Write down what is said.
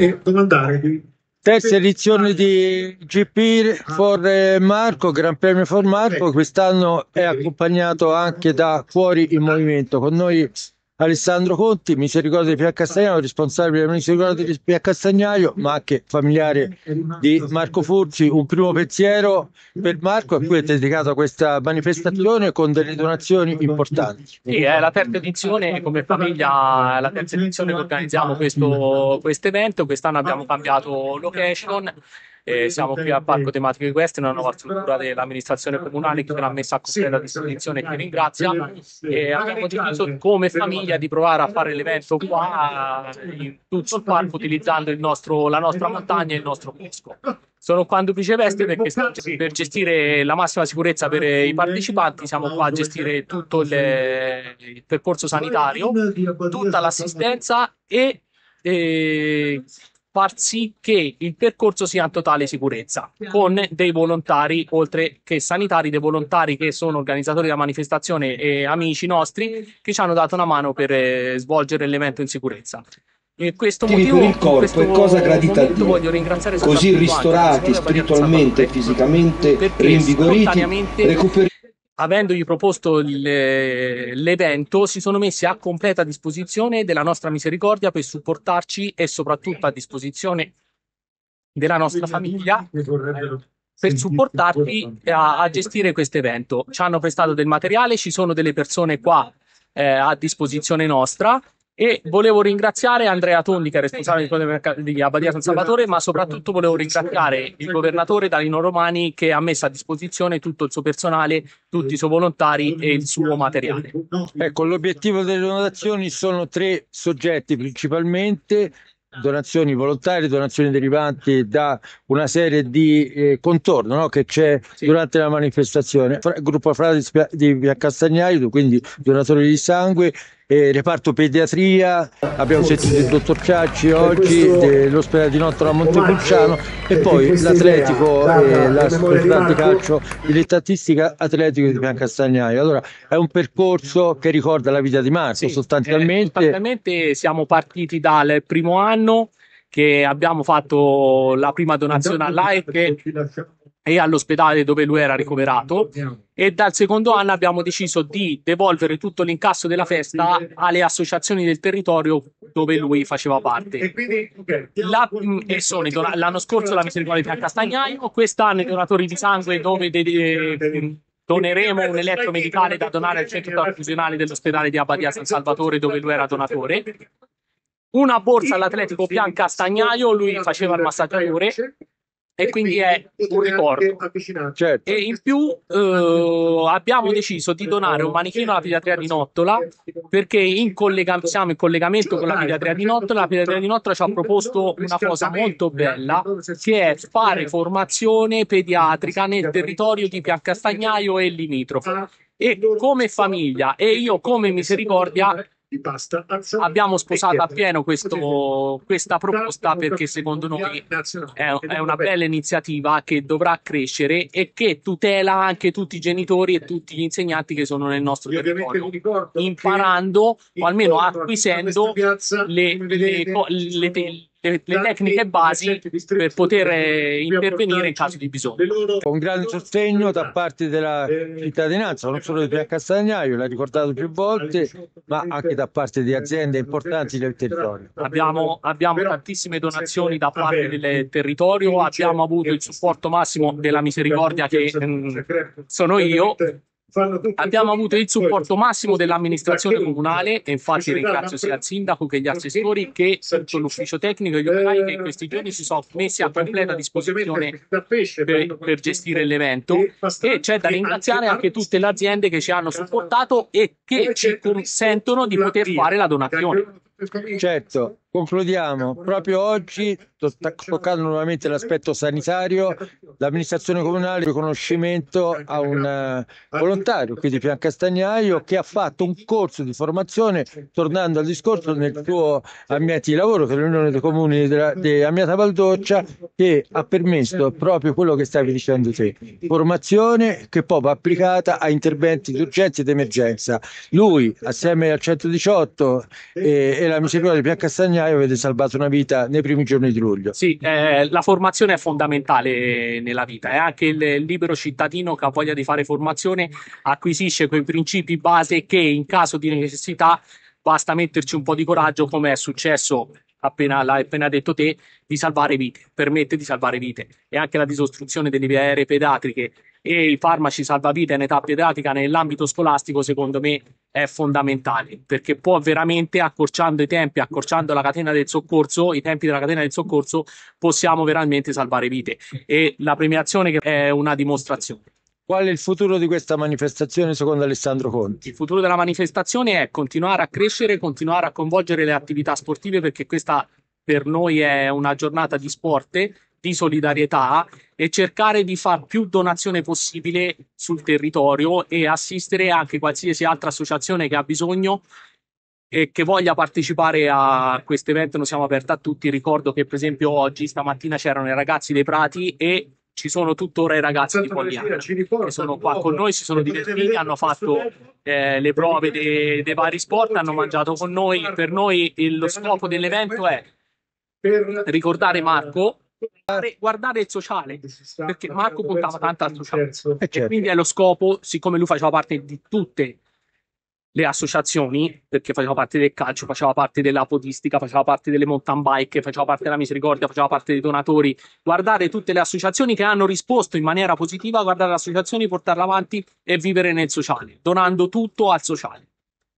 e domandarvi. Terza edizione di GP ah. for eh, Marco, Gran Premio for Marco, quest'anno è accompagnato anche da Fuori in Movimento. Con noi Alessandro Conti, misericordia di Pia Castagnaio, responsabile della misericordia di Pia Castagnaio, ma anche familiare di Marco Furci. Un primo pensiero per Marco a cui è dedicata questa manifestazione con delle donazioni importanti. Sì, è la terza edizione, come famiglia è la terza edizione che organizziamo questo evento. Quest'anno abbiamo cambiato location eh, siamo qui al parco tematico di Quest, una nuova struttura dell'amministrazione comunale che l'ha messa a completa a disposizione e che ringrazia. E abbiamo deciso come famiglia di provare a fare l'evento qua eh, in tutto il parco utilizzando il nostro, la nostra montagna e il nostro bosco. Sono qua in duplice veste perché per gestire la massima sicurezza per i partecipanti siamo qua a gestire tutto il, il percorso sanitario, tutta l'assistenza e, e eh, far sì che il percorso sia in totale sicurezza, con dei volontari, oltre che sanitari, dei volontari che sono organizzatori della manifestazione e amici nostri che ci hanno dato una mano per eh, svolgere l'evento in sicurezza. E questo Attivi motivo, il corpo è eh, cosa gradita a Dio. Così ristorati spiritualmente e fisicamente, rinvigoriti, recuperati avendogli proposto eh, l'evento, si sono messi a completa disposizione della nostra misericordia per supportarci e soprattutto a disposizione della nostra famiglia per supportarti a, a gestire questo evento. Ci hanno prestato del materiale, ci sono delle persone qua eh, a disposizione nostra e volevo ringraziare Andrea Tondi, che è responsabile del di Abbadia San Salvatore, ma soprattutto volevo ringraziare il governatore Danilo Romani che ha messo a disposizione tutto il suo personale, tutti i suoi volontari e il suo materiale. Ecco, l'obiettivo delle donazioni sono tre soggetti principalmente, donazioni volontarie, donazioni derivanti da una serie di eh, contorno no? che c'è sì. durante la manifestazione. Fra, gruppo Frati di Via Castagnaio, quindi donatori di sangue eh, reparto pediatria, abbiamo sentito il dottor Ciacci oggi dell'ospedale di Nottola a Montepulciano eh, e poi l'atletico, la la di calcio dilettantistica atletico di Biancastagnaio. Allora è un percorso che ricorda la vita di Marco sì, sostanzialmente. Eh, sostanzialmente siamo partiti dal primo anno che abbiamo fatto la prima donazione all'AE che e all'ospedale dove lui era ricoverato e dal secondo anno abbiamo deciso di devolvere tutto l'incasso della festa alle associazioni del territorio dove lui faceva parte. La, mm, e sono, l'anno scorso la misericordia di Castagnaio, quest'anno i donatori di sangue dove de, de, doneremo un elettro medicale da donare al centro trasfusionale dell'ospedale di Abadia San Salvatore dove lui era donatore una borsa all'Atletico Pian Castagnaio, lui faceva il massaggiatore, e quindi è un ricordo. Certo. E in più eh, abbiamo deciso di donare un manichino alla pediatria di Nottola perché in collega- siamo in collegamento con la pediatria di Nottola. La pediatria di Nottola ci ha proposto una cosa molto bella che è fare formazione pediatrica nel territorio di Piancastagnaio e limitrofo. Ah, e come famiglia e io come misericordia basta. Abbiamo sposato appieno questo, questa proposta perché secondo noi è, è, una bella iniziativa che dovrà crescere e che tutela anche tutti i genitori e tutti gli insegnanti che sono nel nostro territorio, imparando o almeno acquisendo le, le, le, le le, le tecniche basi per poter eh, intervenire in caso di bisogno. Un grande sostegno da parte della eh, cittadinanza, non solo di Pia Castagnaio, eh, l'ha ricordato più volte, ma anche da parte di aziende importanti del territorio. Abbiamo, abbiamo tantissime donazioni da parte del territorio, abbiamo avuto il supporto massimo della misericordia che mh, mm, sono io Abbiamo avuto il supporto massimo dell'amministrazione comunale e infatti ringrazio sia il sindaco che gli assessori che tutto l'ufficio tecnico e gli operai che in questi eh, giorni si sono messi a completa disposizione per, per gestire l'evento e c'è da ringraziare anche tutte le aziende che ci hanno supportato e che ci consentono di poter fare la donazione. Certo, concludiamo. Proprio oggi, toccando nuovamente l'aspetto sanitario, l'amministrazione comunale ha riconoscimento a un eh, volontario, quindi Pian Castagnaio, che ha fatto un corso di formazione, tornando al discorso nel tuo ambiente di lavoro, che è l'Unione dei Comuni di Amiata Valdoccia, che ha permesso proprio quello che stavi dicendo te, formazione che poi va applicata a interventi urgenti ed emergenza. Lui, assieme al 118 e eh, la misericordia di Pia Castagnaio avete salvato una vita nei primi giorni di luglio. Sì, eh, la formazione è fondamentale nella vita È eh, anche il libero cittadino che ha voglia di fare formazione acquisisce quei principi base che in caso di necessità basta metterci un po' di coraggio come è successo appena l'hai appena detto te, di salvare vite, permette di salvare vite. E anche la disostruzione delle vie aeree pediatriche e i farmaci salvavita in età pediatrica nell'ambito scolastico secondo me è fondamentale perché può veramente accorciando i tempi, accorciando la catena del soccorso, i tempi della catena del soccorso possiamo veramente salvare vite e la premiazione è una dimostrazione. Qual è il futuro di questa manifestazione secondo Alessandro Conti? Il futuro della manifestazione è continuare a crescere, continuare a coinvolgere le attività sportive perché questa per noi è una giornata di sport di solidarietà e cercare di fare più donazione possibile sul territorio e assistere anche qualsiasi altra associazione che ha bisogno e che voglia partecipare a questo evento. Noi siamo aperti a tutti. Ricordo che, per esempio, oggi stamattina c'erano i ragazzi dei Prati e ci sono tuttora i ragazzi di Pogliano che sono qua con noi, si sono divertiti, hanno fatto eh, le prove dei, dei vari sport, hanno mangiato con noi. Per noi lo scopo dell'evento è ricordare Marco guardare il sociale perché Marco puntava tanto al sociale eh, e certo. quindi è lo scopo siccome lui faceva parte di tutte le associazioni perché faceva parte del calcio faceva parte della podistica faceva parte delle mountain bike faceva parte della misericordia faceva parte dei donatori guardare tutte le associazioni che hanno risposto in maniera positiva guardare le associazioni portarle avanti e vivere nel sociale donando tutto al sociale